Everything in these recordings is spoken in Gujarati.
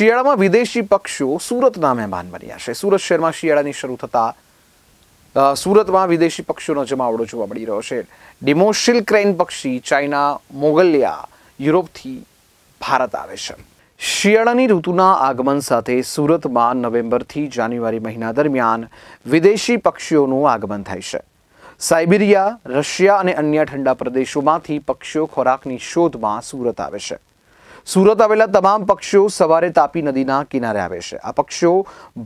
શિયાળામાં વિદેશી પક્ષીઓ સુરતના મહેમાન બન્યા છે સુરત શહેરમાં શિયાળાની શરૂ થતા સુરતમાં વિદેશી પક્ષીઓનો જમાવડો જોવા મળી રહ્યો છે ડિમોશિલ ક્રેન પક્ષી ચાઇના મોગલિયા યુરોપથી ભારત આવે છે શિયાળાની ઋતુના આગમન સાથે સુરતમાં નવેમ્બરથી જાન્યુઆરી મહિના દરમિયાન વિદેશી પક્ષીઓનું આગમન થાય છે સાઇબિરિયા રશિયા અને અન્ય ઠંડા પ્રદેશોમાંથી પક્ષીઓ ખોરાકની શોધમાં સુરત આવે છે સુરત આવેલા તમામ પક્ષીઓ સવારે તાપી નદીના કિનારે આવે છે આ પક્ષીઓ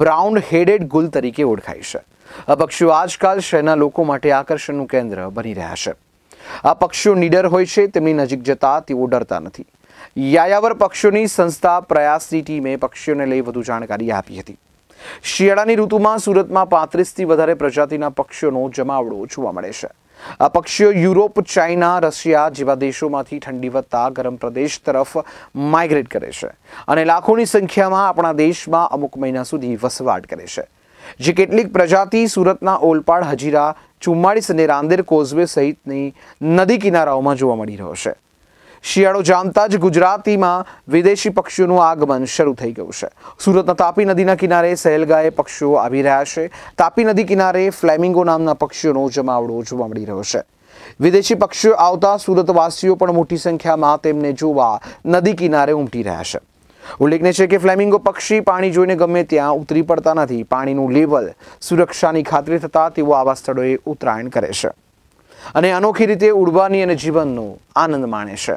બ્રાઉન હેડેડ ગુલ તરીકે ઓળખાય છે આ પક્ષીઓ આજકાલ શહેરના લોકો માટે આકર્ષણનું કેન્દ્ર બની રહ્યા છે આ પક્ષીઓ નીડર હોય છે તેમની નજીક જતા તેઓ ડરતા નથી યાયાવર પક્ષીઓની સંસ્થા પ્રયાસની ટીમે પક્ષીઓને લઈ વધુ જાણકારી આપી હતી શિયાળાની ઋતુમાં સુરતમાં પાંત્રીસથી વધારે પ્રજાતિના પક્ષીઓનો જમાવડો જોવા મળે છે આ પક્ષીઓ યુરોપ ચાઇના રશિયા જેવા દેશોમાંથી ઠંડી વધતા ગરમ પ્રદેશ તરફ માઇગ્રેટ કરે છે અને લાખોની સંખ્યામાં આપણા દેશમાં અમુક મહિના સુધી વસવાટ કરે છે જે કેટલીક પ્રજાતિ સુરતના ઓલપાડ હજીરા ચુમ્માળીસ અને રાંદેર કોઝવે સહિતની નદી કિનારાઓમાં જોવા મળી રહ્યો છે શિયાળો જામતા જ ગુજરાતીમાં વિદેશી પક્ષીઓનું આગમન શરૂ થઈ ગયું છે સુરતના તાપી નદીના કિનારે સહેલગાએ પક્ષીઓ આવી રહ્યા છે તાપી નદી કિનારે ફ્લેમિંગો નામના પક્ષીઓનો જમાવડો જોવા મળી રહ્યો છે વિદેશી પક્ષીઓ આવતા સુરતવાસીઓ પણ મોટી સંખ્યામાં તેમને જોવા નદી કિનારે ઉમટી રહ્યા છે ઉલ્લેખનીય છે કે ફ્લેમિંગો પક્ષી પાણી જોઈને ગમે ત્યાં ઉતરી પડતા નથી પાણીનું લેવલ સુરક્ષાની ખાતરી થતાં તેઓ આવા સ્થળોએ ઉત્તરાયણ કરે છે અને અનોખી રીતે ઉડવાની અને જીવનનો આનંદ માણે છે